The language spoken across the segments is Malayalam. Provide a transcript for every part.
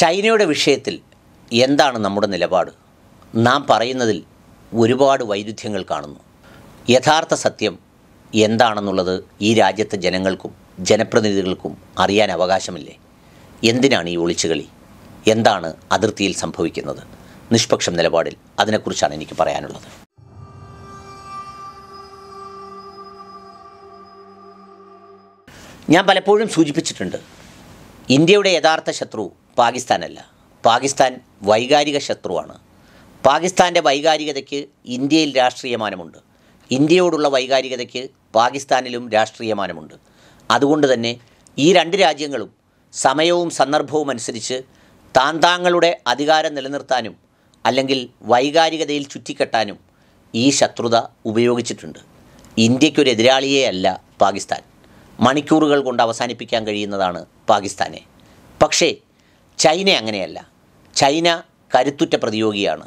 ചൈനയുടെ വിഷയത്തിൽ എന്താണ് നമ്മുടെ നിലപാട് നാം പറയുന്നതിൽ ഒരുപാട് വൈരുദ്ധ്യങ്ങൾ കാണുന്നു യഥാർത്ഥ സത്യം എന്താണെന്നുള്ളത് ഈ രാജ്യത്തെ ജനങ്ങൾക്കും ജനപ്രതിനിധികൾക്കും അറിയാൻ അവകാശമില്ലേ എന്തിനാണ് ഈ ഒളിച്ചുകളി എന്താണ് അതിർത്തിയിൽ സംഭവിക്കുന്നത് നിഷ്പക്ഷം നിലപാടിൽ അതിനെക്കുറിച്ചാണ് എനിക്ക് പറയാനുള്ളത് ഞാൻ പലപ്പോഴും സൂചിപ്പിച്ചിട്ടുണ്ട് ഇന്ത്യയുടെ യഥാർത്ഥ ശത്രു പാകിസ്ഥാനല്ല പാകിസ്ഥാൻ വൈകാരിക ശത്രുവാണ് പാകിസ്ഥാൻ്റെ വൈകാരികതയ്ക്ക് ഇന്ത്യയിൽ രാഷ്ട്രീയമാനമുണ്ട് ഇന്ത്യയോടുള്ള വൈകാരികതയ്ക്ക് പാകിസ്ഥാനിലും രാഷ്ട്രീയമാനമുണ്ട് അതുകൊണ്ട് തന്നെ ഈ രണ്ട് രാജ്യങ്ങളും സമയവും സന്ദർഭവും അനുസരിച്ച് താന്താങ്ങളുടെ അധികാരം നിലനിർത്താനും അല്ലെങ്കിൽ വൈകാരികതയിൽ ചുറ്റിക്കെട്ടാനും ഈ ശത്രുത ഉപയോഗിച്ചിട്ടുണ്ട് ഇന്ത്യയ്ക്കൊരു എതിരാളിയേ അല്ല പാകിസ്ഥാൻ മണിക്കൂറുകൾ കൊണ്ട് അവസാനിപ്പിക്കാൻ കഴിയുന്നതാണ് പാകിസ്ഥാനെ പക്ഷേ ചൈന അങ്ങനെയല്ല ചൈന കരുത്തുറ്റ പ്രതിയോഗിയാണ്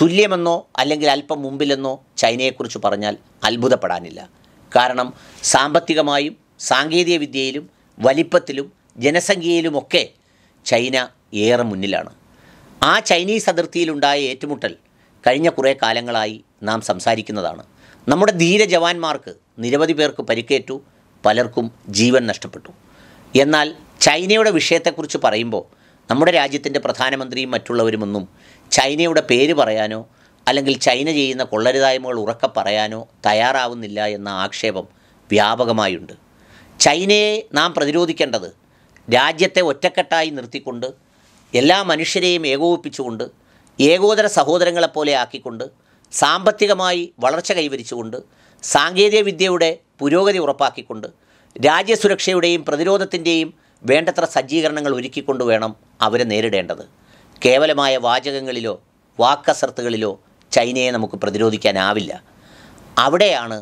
തുല്യമെന്നോ അല്ലെങ്കിൽ അല്പം മുമ്പിലെന്നോ ചൈനയെക്കുറിച്ച് പറഞ്ഞാൽ അത്ഭുതപ്പെടാനില്ല കാരണം സാമ്പത്തികമായും സാങ്കേതിക വിദ്യയിലും വലിപ്പത്തിലും ജനസംഖ്യയിലുമൊക്കെ ചൈന ഏറെ മുന്നിലാണ് ആ ചൈനീസ് അതിർത്തിയിലുണ്ടായ ഏറ്റുമുട്ടൽ കഴിഞ്ഞ കുറേ കാലങ്ങളായി നാം സംസാരിക്കുന്നതാണ് നമ്മുടെ ധീര നിരവധി പേർക്ക് പരിക്കേറ്റു പലർക്കും ജീവൻ നഷ്ടപ്പെട്ടു എന്നാൽ ചൈനയുടെ വിഷയത്തെക്കുറിച്ച് പറയുമ്പോൾ നമ്മുടെ രാജ്യത്തിൻ്റെ പ്രധാനമന്ത്രിയും മറ്റുള്ളവരുമൊന്നും ചൈനയുടെ പേര് പറയാനോ അല്ലെങ്കിൽ ചൈന ചെയ്യുന്ന കൊള്ളരുതായ്മകൾ ഉറക്കെ പറയാനോ തയ്യാറാവുന്നില്ല എന്ന ആക്ഷേപം വ്യാപകമായുണ്ട് ചൈനയെ നാം പ്രതിരോധിക്കേണ്ടത് രാജ്യത്തെ ഒറ്റക്കെട്ടായി നിർത്തിക്കൊണ്ട് എല്ലാ മനുഷ്യരെയും ഏകോപിപ്പിച്ചുകൊണ്ട് ഏകോദര സഹോദരങ്ങളെപ്പോലെ ആക്കിക്കൊണ്ട് സാമ്പത്തികമായി വളർച്ച കൈവരിച്ചുകൊണ്ട് സാങ്കേതികവിദ്യയുടെ പുരോഗതി ഉറപ്പാക്കിക്കൊണ്ട് രാജ്യസുരക്ഷയുടെയും പ്രതിരോധത്തിൻ്റെയും വേണ്ടത്ര സജ്ജീകരണങ്ങൾ ഒരുക്കിക്കൊണ്ട് വേണം അവരെ നേരിടേണ്ടത് കേവലമായ വാചകങ്ങളിലോ വാക്കസർത്തുകളിലോ ചൈനയെ നമുക്ക് പ്രതിരോധിക്കാനാവില്ല അവിടെയാണ്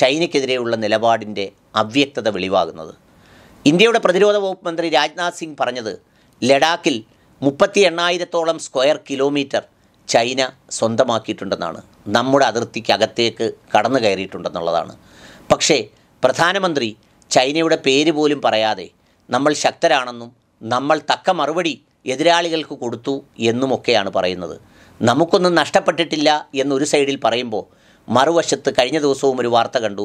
ചൈനയ്ക്കെതിരെയുള്ള നിലപാടിൻ്റെ അവ്യക്തത വെളിവാകുന്നത് ഇന്ത്യയുടെ പ്രതിരോധ വകുപ്പ് മന്ത്രി രാജ്നാഥ് സിംഗ് പറഞ്ഞത് ലഡാക്കിൽ മുപ്പത്തി എണ്ണായിരത്തോളം സ്ക്വയർ കിലോമീറ്റർ ചൈന സ്വന്തമാക്കിയിട്ടുണ്ടെന്നാണ് നമ്മുടെ അകത്തേക്ക് കടന്നു കയറിയിട്ടുണ്ടെന്നുള്ളതാണ് പക്ഷേ പ്രധാനമന്ത്രി ചൈനയുടെ പേര് പോലും പറയാതെ നമ്മൾ ശക്തരാണെന്നും നമ്മൾ തക്ക മറുപടി എതിരാളികൾക്ക് കൊടുത്തു എന്നുമൊക്കെയാണ് പറയുന്നത് നമുക്കൊന്നും നഷ്ടപ്പെട്ടിട്ടില്ല എന്നൊരു സൈഡിൽ പറയുമ്പോൾ മറുവശത്ത് കഴിഞ്ഞ ദിവസവും ഒരു വാർത്ത കണ്ടു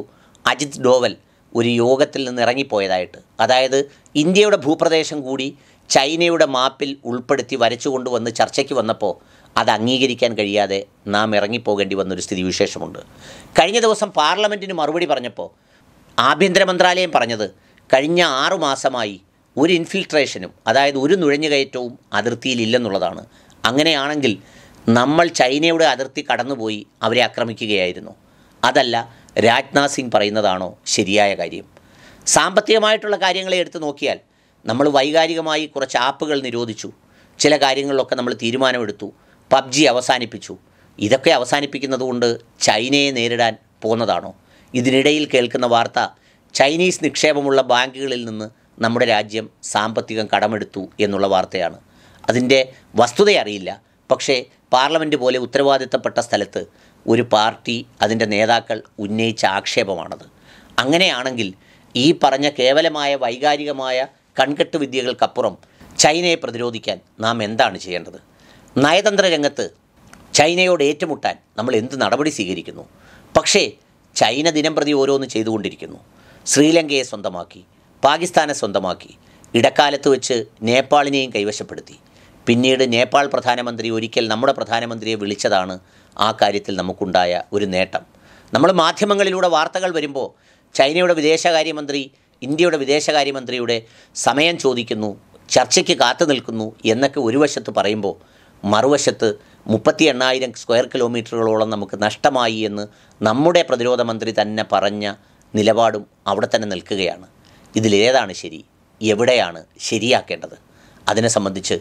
അജിത് ഡോവൽ ഒരു യോഗത്തിൽ നിന്ന് ഇറങ്ങിപ്പോയതായിട്ട് അതായത് ഇന്ത്യയുടെ ഭൂപ്രദേശം കൂടി ചൈനയുടെ മാപ്പിൽ ഉൾപ്പെടുത്തി വരച്ചു കൊണ്ടുവന്ന് ചർച്ചയ്ക്ക് വന്നപ്പോൾ അത് അംഗീകരിക്കാൻ കഴിയാതെ നാം ഇറങ്ങിപ്പോകേണ്ടി വന്നൊരു സ്ഥിതിവിശേഷമുണ്ട് കഴിഞ്ഞ ദിവസം പാർലമെൻറ്റിന് മറുപടി പറഞ്ഞപ്പോൾ ആഭ്യന്തര മന്ത്രാലയം പറഞ്ഞത് കഴിഞ്ഞ ആറു മാസമായി ഒരു ഇൻഫിൽട്രേഷനും അതായത് ഒരു നുഴഞ്ഞുകയറ്റവും അതിർത്തിയിലില്ലെന്നുള്ളതാണ് അങ്ങനെയാണെങ്കിൽ നമ്മൾ ചൈനയുടെ അതിർത്തി കടന്നുപോയി അവരെ ആക്രമിക്കുകയായിരുന്നു അതല്ല രാജ്നാഥ് സിംഗ് പറയുന്നതാണോ ശരിയായ കാര്യം സാമ്പത്തികമായിട്ടുള്ള കാര്യങ്ങളെ എടുത്തു നോക്കിയാൽ നമ്മൾ വൈകാരികമായി കുറച്ച് ആപ്പുകൾ നിരോധിച്ചു ചില കാര്യങ്ങളിലൊക്കെ നമ്മൾ തീരുമാനമെടുത്തു പബ്ജി അവസാനിപ്പിച്ചു ഇതൊക്കെ അവസാനിപ്പിക്കുന്നതുകൊണ്ട് ചൈനയെ നേരിടാൻ പോന്നതാണോ ഇതിനിടയിൽ കേൾക്കുന്ന വാർത്ത ചൈനീസ് നിക്ഷേപമുള്ള ബാങ്കുകളിൽ നിന്ന് നമ്മുടെ രാജ്യം സാമ്പത്തികം കടമെടുത്തു എന്നുള്ള വാർത്തയാണ് അതിൻ്റെ വസ്തുത അറിയില്ല പക്ഷേ പാർലമെൻറ്റ് പോലെ ഉത്തരവാദിത്തപ്പെട്ട സ്ഥലത്ത് ഒരു പാർട്ടി അതിൻ്റെ നേതാക്കൾ ഉന്നയിച്ച ആക്ഷേപമാണത് അങ്ങനെയാണെങ്കിൽ ഈ പറഞ്ഞ കേവലമായ വൈകാരികമായ കൺകെട്ട് വിദ്യകൾക്കപ്പുറം ചൈനയെ പ്രതിരോധിക്കാൻ നാം എന്താണ് ചെയ്യേണ്ടത് നയതന്ത്ര രംഗത്ത് ചൈനയോട് ഏറ്റുമുട്ടാൻ നമ്മൾ എന്ത് നടപടി സ്വീകരിക്കുന്നു പക്ഷേ ചൈന ദിനം പ്രതി ഓരോന്ന് ചെയ്തുകൊണ്ടിരിക്കുന്നു ശ്രീലങ്കയെ സ്വന്തമാക്കി പാകിസ്ഥാനെ സ്വന്തമാക്കി ഇടക്കാലത്ത് വെച്ച് നേപ്പാളിനെയും കൈവശപ്പെടുത്തി പിന്നീട് നേപ്പാൾ പ്രധാനമന്ത്രി ഒരിക്കൽ നമ്മുടെ പ്രധാനമന്ത്രിയെ വിളിച്ചതാണ് ആ കാര്യത്തിൽ നമുക്കുണ്ടായ ഒരു നേട്ടം നമ്മൾ മാധ്യമങ്ങളിലൂടെ വാർത്തകൾ വരുമ്പോൾ ചൈനയുടെ വിദേശകാര്യമന്ത്രി ഇന്ത്യയുടെ വിദേശകാര്യമന്ത്രിയുടെ സമയം ചോദിക്കുന്നു ചർച്ചയ്ക്ക് കാത്തു നിൽക്കുന്നു എന്നൊക്കെ ഒരു വശത്ത് പറയുമ്പോൾ മറുവശത്ത് മുപ്പത്തി എണ്ണായിരം സ്ക്വയർ കിലോമീറ്ററുകളോളം നമുക്ക് നഷ്ടമായി എന്ന് നമ്മുടെ പ്രതിരോധ മന്ത്രി തന്നെ പറഞ്ഞ നിലപാടും അവിടെ തന്നെ നിൽക്കുകയാണ് ഇതിലേതാണ് ശരി എവിടെയാണ് ശരിയാക്കേണ്ടത് അതിനെ സംബന്ധിച്ച്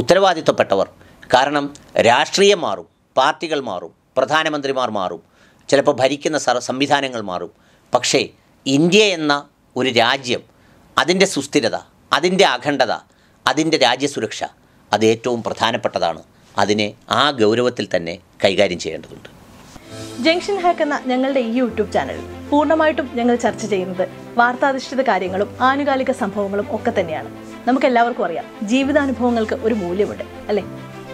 ഉത്തരവാദിത്വപ്പെട്ടവർ കാരണം രാഷ്ട്രീയം മാറും പാർട്ടികൾ മാറും പ്രധാനമന്ത്രിമാർ മാറും ചിലപ്പോൾ ഭരിക്കുന്ന സംവിധാനങ്ങൾ മാറും പക്ഷേ ഇന്ത്യ എന്ന ഒരു രാജ്യം അതിൻ്റെ സുസ്ഥിരത അതിൻ്റെ അഖണ്ഡത അതിൻ്റെ രാജ്യസുരക്ഷ അത് ഏറ്റവും പ്രധാനപ്പെട്ടതാണ് അതിനെ ആ ഗൗരവത്തിൽ തന്നെ കൈകാര്യം ചെയ്യേണ്ടതുണ്ട് ജംഗ്ഷൻ ഹാക്ക് എന്ന ഞങ്ങളുടെ ഈ യൂട്യൂബ് ചാനലിൽ പൂർണ്ണമായിട്ടും ഞങ്ങൾ ചർച്ച ചെയ്യുന്നത് വാർത്താധിഷ്ഠിത കാര്യങ്ങളും ആനുകാലിക സംഭവങ്ങളും ഒക്കെ തന്നെയാണ് നമുക്ക് എല്ലാവർക്കും അറിയാം ജീവിതാനുഭവങ്ങൾക്ക് ഒരു മൂല്യമുണ്ട് അല്ലേ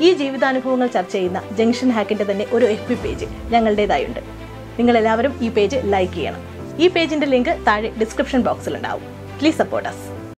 ഈ ജീവിതാനുഭവങ്ങൾ ചർച്ച ചെയ്യുന്ന ജംഗ്ഷൻ ഹാക്കിന്റെ തന്നെ ഒരു എഫ് ബി പേജ് ഞങ്ങളുടേതായുണ്ട് നിങ്ങൾ എല്ലാവരും ഈ പേജ് ലൈക്ക് ചെയ്യണം ഈ പേജിന്റെ ലിങ്ക് താഴെ ഡിസ്ക്രിപ്ഷൻ ബോക്സിൽ ഉണ്ടാവും പ്ലീസ് സപ്പോർട്ട് അസ്